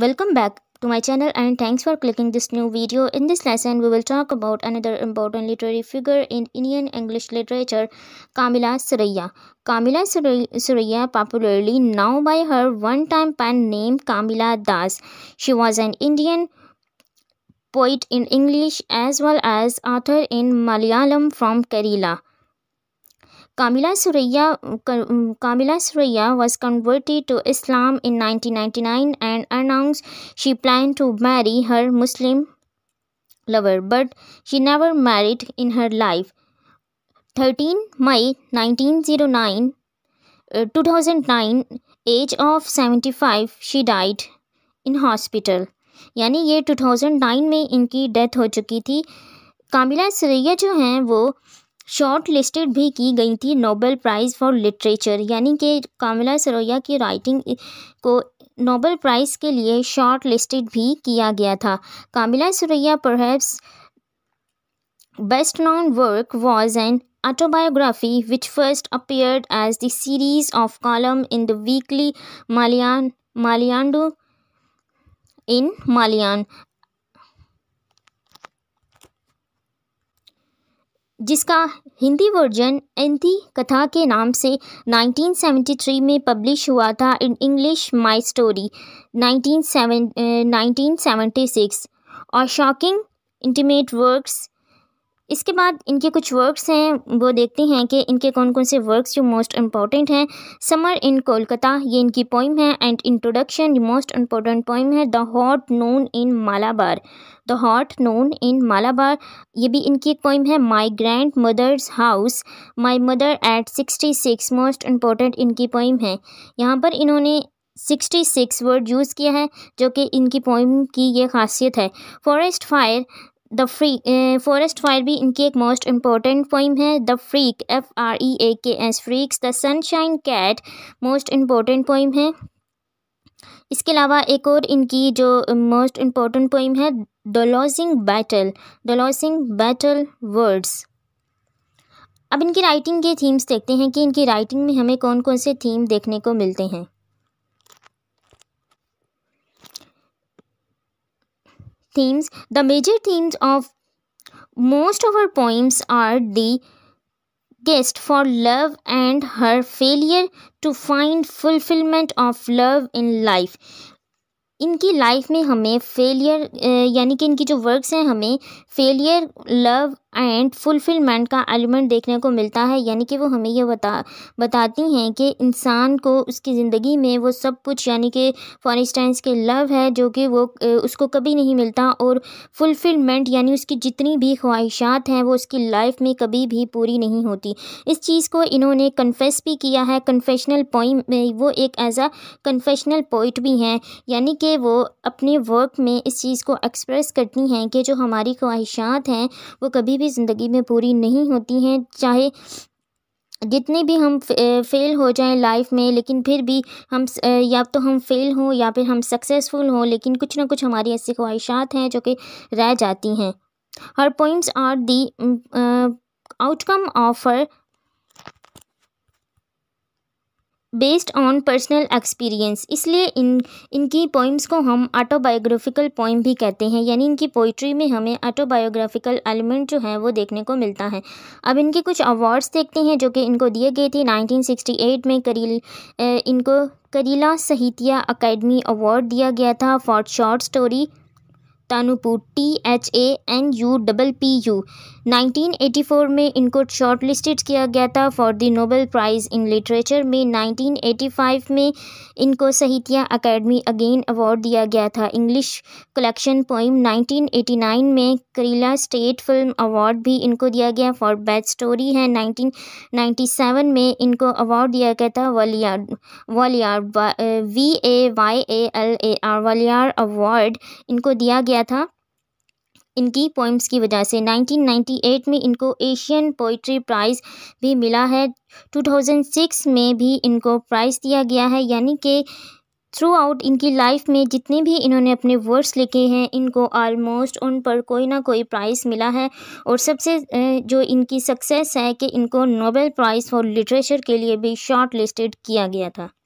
Welcome back to my channel and thanks for clicking this new video. In this lesson, we will talk about another important literary figure in Indian English literature, Kamila Saraiya. Kamila Surya, popularly known by her one-time pen name Kamila Das. She was an Indian poet in English as well as author in Malayalam from Kerala. Kamila Surya, Kamila Surya was converted to Islam in 1999 and announced she planned to marry her Muslim lover, but she never married in her life. 13 May 1909, uh, 2009, age of 75, she died in hospital. यानी ये 2009 में इनकी death हो चुकी थी कामिला सरैया जो हैं वो शॉर्ट लिस्टेड भी की गई थी नोबेल प्राइज़ फॉर लिटरेचर यानी कि कामिला सरोया की राइटिंग को नोबेल प्राइज़ के लिए शॉर्ट लिस्टेड भी किया गया था Kamala Suraiyya perhaps best known work was an autobiography which first appeared as the series of column in in the weekly Malayan Malayandu in जिसका हिंदी वर्जन एंथी कथा के नाम से 1973 में पब्लिश हुआ था इन इंग्लिश माय स्टोरी 1976 और शॉकिंग इंटीमेट वर्क्स इसके बाद इनके कुछ वर्क्स हैं वो देखते हैं कि इनके कौन कौन से वर्क्स जो मोस्ट इम्पॉर्टेंट हैं समर इन कोलकाता ये इनकी पोइम है and introduction most important poem है the hot noon in Malabar the hot noon in Malabar ये भी इनकी एक पोइम है my grandmother's house my mother at sixty six most important इनकी पोइम है यहाँ पर इन्होंने सिक्सटी सिक्स वर्ड यूज़ किया है जो कि इनकी पोइम की ये खासियत है forest fire the freak forest fire भी इनकी एक मोस्ट इम्पॉर्टेंट पोइम है the freak F R E A K S freaks the sunshine cat most important poem है इसके अलावा एक और इनकी जो मोस्ट इम्पॉर्टेंट पोइम है the losing battle the losing battle words अब इनकी राइटिंग के थीम्स देखते हैं कि इनकी राइटिंग में हमें कौन कौन से थीम देखने को मिलते हैं themes the major themes of most of her poems are the guest for love and her failure to find fulfillment of love in life इनकी लाइफ में हमें फेलियर यानी कि इनकी जो वर्क्स हैं हमें फेलियर लव एंड फुलफिलमेंट का एलिमेंट देखने को मिलता है यानी कि वो हमें ये बता बताती हैं कि इंसान को उसकी ज़िंदगी में वो सब कुछ यानी कि फॉर इंस्टेंस के लव है जो कि वो उसको कभी नहीं मिलता और फुलफिलमेंट यानी उसकी जितनी भी ख्वाहिशात हैं वो उसकी लाइफ में कभी भी पूरी नहीं होती इस चीज़ को इन्होंने कन्फेस भी किया है कन्फेशनल पोइम में वो एक एज आ कन्फेशनल पोइट भी हैं यानी कि वो अपने वर्क में इस चीज़ को एक्सप्रेस करती हैं कि जो हमारी ख्वाहिशात हैं वो कभी भी ज़िंदगी में पूरी नहीं होती हैं चाहे जितने भी हम फेल हो जाएं लाइफ में लेकिन फिर भी हम या तो हम फेल हों या फिर हम सक्सेसफुल हों लेकिन कुछ ना कुछ हमारी ऐसी ख्वाहिशात हैं जो कि रह जाती हैं her poems are the outcome of her based on personal experience इसलिए इन इनकी पोइम्स को हम ऑटोबायोग्राफिकल पोइम भी कहते हैं यानी इनकी पोइट्री में हमें ऑटोबायोग्राफिकल एलिमेंट जो है वो देखने को मिलता है अब इनके कुछ अवार्ड्स देखते हैं जो कि इनको दिए गए थे 1968 में करील इनको करीला साहित्य अकेडमी अवार्ड दिया गया था for short story Thanuppu T H A N U double P U 1984 में इनको शॉर्टलिस्टेड किया गया था for the Nobel prize in literature में 1985 में इनको साहित्य अकेडमी अगेन अवार्ड दिया गया था इंग्लिश कलेक्शन पोइम 1989 में करीला स्टेट फिल्म अवार्ड भी इनको दिया गया फॉर बेस्ट स्टोरी है 1997 में इनको अवार्ड दिया गया था Vayalar Vayalar V A Y A L A R Vayalar award इनको दिया गया गया था इनकी पोइम्स की वजह से 1998 में इनको एशियन पोइट्री प्राइज़ भी मिला है 2006 में भी इनको प्राइज़ दिया गया है यानी कि थ्रू आउट इनकी लाइफ में जितने भी इन्होंने अपने वर्ड्स लिखे हैं इनको आलमोस्ट उन पर कोई ना कोई प्राइज़ मिला है और सबसे जो इनकी सक्सेस है कि इनको नोबेल प्राइज़ फॉर लिटरेचर के लिए भी शॉर्ट लिस्टेड किया गया था